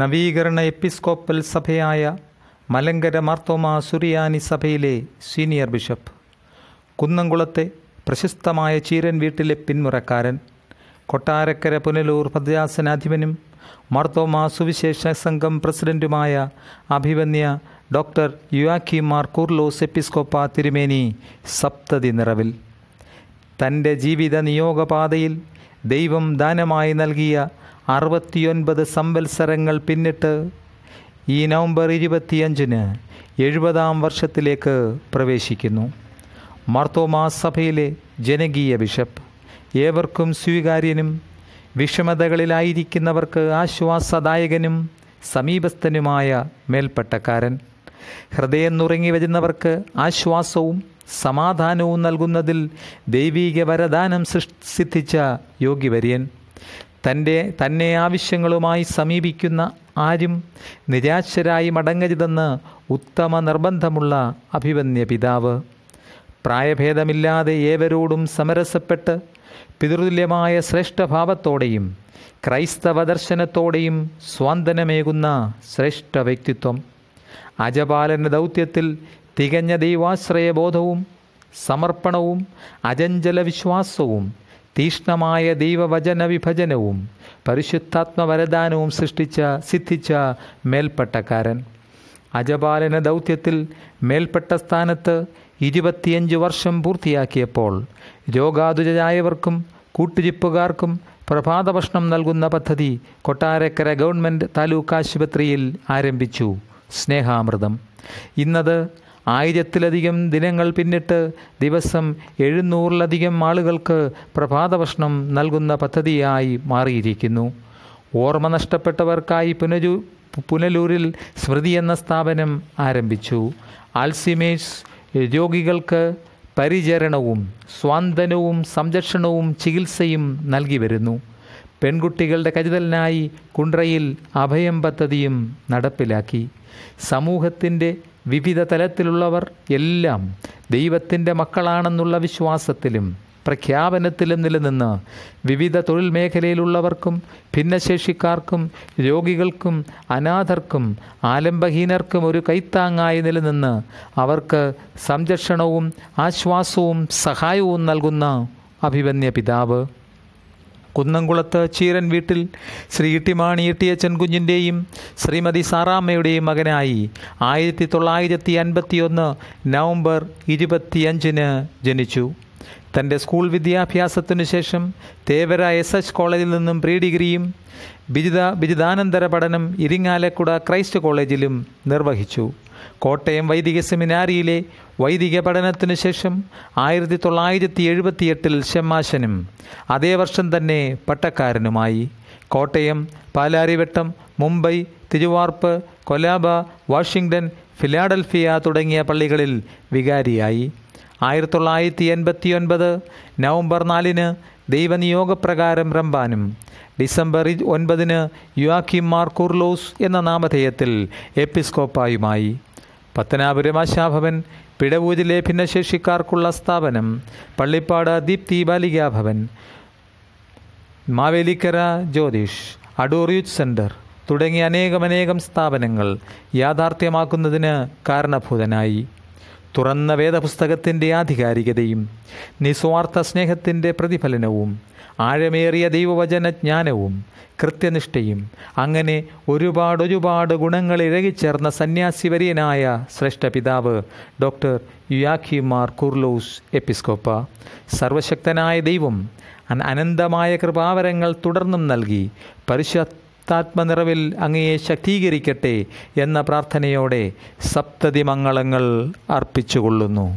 നവീകരണ എപ്പിസ്കോപ്പൽ സഭയായ മലങ്കര മാർത്തോമ സുറിയാനി സഭയിലെ സീനിയർ ബിഷപ്പ് കുന്നംകുളത്തെ പ്രശസ്തമായ ചീരൻ വീട്ടിലെ പിന്മുറക്കാരൻ കൊട്ടാരക്കര പുനലൂർ പദ്യാസനാധിപനും മാർത്തോമ സുവിശേഷ സംഘം പ്രസിഡന്റുമായ അഭിവന്യ ഡോക്ടർ യുവാക്കി മാർ കൂർലോസ് എപ്പിസ്കോപ്പ തിരുമേനി സപ്തതി നിറവിൽ തൻ്റെ ജീവിത നിയോഗപാതയിൽ ദൈവം ദാനമായി നൽകിയ അറുപത്തിയൊൻപത് സംവത്സരങ്ങൾ പിന്നിട്ട് ഈ നവംബർ ഇരുപത്തിയഞ്ചിന് എഴുപതാം വർഷത്തിലേക്ക് പ്രവേശിക്കുന്നു മാർത്തോമാ സഭയിലെ ജനകീയ ബിഷപ്പ് ഏവർക്കും സ്വീകാര്യനും വിഷമതകളിലായിരിക്കുന്നവർക്ക് ആശ്വാസദായകനും സമീപസ്ഥനുമായ മേൽപ്പട്ടക്കാരൻ ഹൃദയം നുറങ്ങി വരുന്നവർക്ക് ആശ്വാസവും സമാധാനവും നൽകുന്നതിൽ ദൈവീക വരദാനം സിദ്ധിച്ച യോഗിവര്യൻ തൻ്റെ തന്നെ ആവശ്യങ്ങളുമായി സമീപിക്കുന്ന ആരും നിരാശരായി മടങ്ങരുതെന്ന് ഉത്തമ നിർബന്ധമുള്ള അഭിവന്യ പിതാവ് പ്രായഭേദമില്ലാതെ ഏവരോടും സമരസപ്പെട്ട് പിതൃതുല്യമായ ശ്രേഷ്ഠഭാവത്തോടെയും ക്രൈസ്തവ ദർശനത്തോടെയും സ്വാന്തനമേകുന്ന ശ്രേഷ്ഠ വ്യക്തിത്വം അജപാലന ദൗത്യത്തിൽ തികഞ്ഞ ദൈവാശ്രയബോധവും സമർപ്പണവും അജഞ്ചല വിശ്വാസവും തീഷ്ണമായ ദൈവവചന വിഭജനവും പരിശുദ്ധാത്മവരദാനവും സൃഷ്ടിച്ച സിദ്ധിച്ച മേൽപ്പെട്ടക്കാരൻ അജപാലന ദൗത്യത്തിൽ മേൽപ്പെട്ട സ്ഥാനത്ത് ഇരുപത്തിയഞ്ച് വർഷം പൂർത്തിയാക്കിയപ്പോൾ രോഗാതുരായവർക്കും കൂട്ടുചിപ്പുകാർക്കും പ്രഭാത ഭക്ഷണം നൽകുന്ന പദ്ധതി കൊട്ടാരക്കര ഗവൺമെൻറ് താലൂക്ക് ആശുപത്രിയിൽ ആരംഭിച്ചു സ്നേഹാമൃതം ഇന്നത് ആയിരത്തിലധികം ദിനങ്ങൾ പിന്നിട്ട് ദിവസം എഴുന്നൂറിലധികം ആളുകൾക്ക് പ്രഭാതഭക്ഷണം നൽകുന്ന പദ്ധതിയായി മാറിയിരിക്കുന്നു ഓർമ്മ നഷ്ടപ്പെട്ടവർക്കായി പുനരു പുനലൂരിൽ സ്മൃതി എന്ന സ്ഥാപനം ആരംഭിച്ചു ആൽസിമേഴ്സ് രോഗികൾക്ക് പരിചരണവും സ്വാന്തനവും സംരക്ഷണവും ചികിത്സയും നൽകി വരുന്നു പെൺകുട്ടികളുടെ കരുതലിനായി കുണ്ട്രയിൽ അഭയം പദ്ധതിയും നടപ്പിലാക്കി സമൂഹത്തിൻ്റെ വിവിധ തലത്തിലുള്ളവർ എല്ലാം ദൈവത്തിൻ്റെ മക്കളാണെന്നുള്ള വിശ്വാസത്തിലും പ്രഖ്യാപനത്തിലും നിലനിന്ന് വിവിധ തൊഴിൽ മേഖലയിലുള്ളവർക്കും ഭിന്നശേഷിക്കാർക്കും രോഗികൾക്കും അനാഥർക്കും ആലംബഹീനർക്കും ഒരു കൈത്താങ്ങായി നിലനിന്ന് അവർക്ക് സംരക്ഷണവും ആശ്വാസവും സഹായവും നൽകുന്ന അഭിവന്യ പിതാവ് കുന്നംകുളത്ത് ചീരൻ വീട്ടിൽ ശ്രീ ഇട്ടിമാണി ഇട്ടിയച്ചൻ കുഞ്ഞിൻ്റെയും ശ്രീമതി സാറാമ്മയുടെയും മകനായി ആയിരത്തി തൊള്ളായിരത്തി ഒന്ന് നവംബർ ഇരുപത്തിയഞ്ചിന് ജനിച്ചു തൻ്റെ സ്കൂൾ വിദ്യാഭ്യാസത്തിനു ശേഷം തേവര എസ് എച്ച് കോളേജിൽ നിന്നും പ്രീ ഡിഗ്രിയും ബിരുദ ബിരുദാനന്തര പഠനം ഇരിങ്ങാലക്കുട ക്രൈസ്റ്റ് കോളേജിലും നിർവഹിച്ചു കോട്ടയം വൈദിക സെമിനാരിയിലെ വൈദിക പഠനത്തിന് ശേഷം ആയിരത്തി തൊള്ളായിരത്തി എഴുപത്തിയെട്ടിൽ ഷെമ്മാശനും അതേ വർഷം തന്നെ പട്ടക്കാരനുമായി കോട്ടയം പാലാരിവട്ടം മുംബൈ തിരുവാർപ്പ് കൊലാബ വാഷിങ്ടൺ ഫിലാഡൽഫിയ തുടങ്ങിയ പള്ളികളിൽ വികാരിയായി ആയിരത്തി തൊള്ളായിരത്തി എൺപത്തി ഒൻപത് നവംബർ നാലിന് ദൈവനിയോഗപ്രകാരം റംബാനും ഡിസംബർ ഒൻപതിന് യുവാക്കിം മാർ കുർലോസ് എന്ന നാമധേയത്തിൽ എപ്പിസ്കോപ്പായുമായി പത്തനാപുരമാശാഭവൻ പിടവൂതിലെ ഭിന്നശേഷിക്കാർക്കുള്ള സ്ഥാപനം പള്ളിപ്പാട് ദീപ്തി ബാലികാഭവൻ മാവേലിക്കര ജ്യോതിഷ് അടൂർ യൂത്ത് സെൻറ്റർ തുടങ്ങിയ അനേകമനേകം സ്ഥാപനങ്ങൾ യാഥാർത്ഥ്യമാക്കുന്നതിന് കാരണഭൂതനായി തുറന്ന വേദപുസ്തകത്തിൻ്റെ ആധികാരികതയും നിസ്വാർത്ഥ സ്നേഹത്തിൻ്റെ പ്രതിഫലനവും ആഴമേറിയ ദൈവവചന ജ്ഞാനവും കൃത്യനിഷ്ഠയും അങ്ങനെ ഒരുപാട് ഒരുപാട് ഗുണങ്ങൾ ഇഴകിച്ചേർന്ന സന്യാസിവര്യനായ ശ്രേഷ്ഠപിതാവ് ഡോക്ടർ മാർ കുർലോസ് എപ്പിസ്കോപ്പ സർവശക്തനായ ദൈവം അനന്തമായ കൃപാവരങ്ങൾ തുടർന്നും നൽകി പരിശുദ്ധ ആത്മനിറവിൽ അങ്ങയെ ശക്തീകരിക്കട്ടെ എന്ന പ്രാർത്ഥനയോടെ സപ്തതി മംഗളങ്ങൾ അർപ്പിച്ചുകൊള്ളുന്നു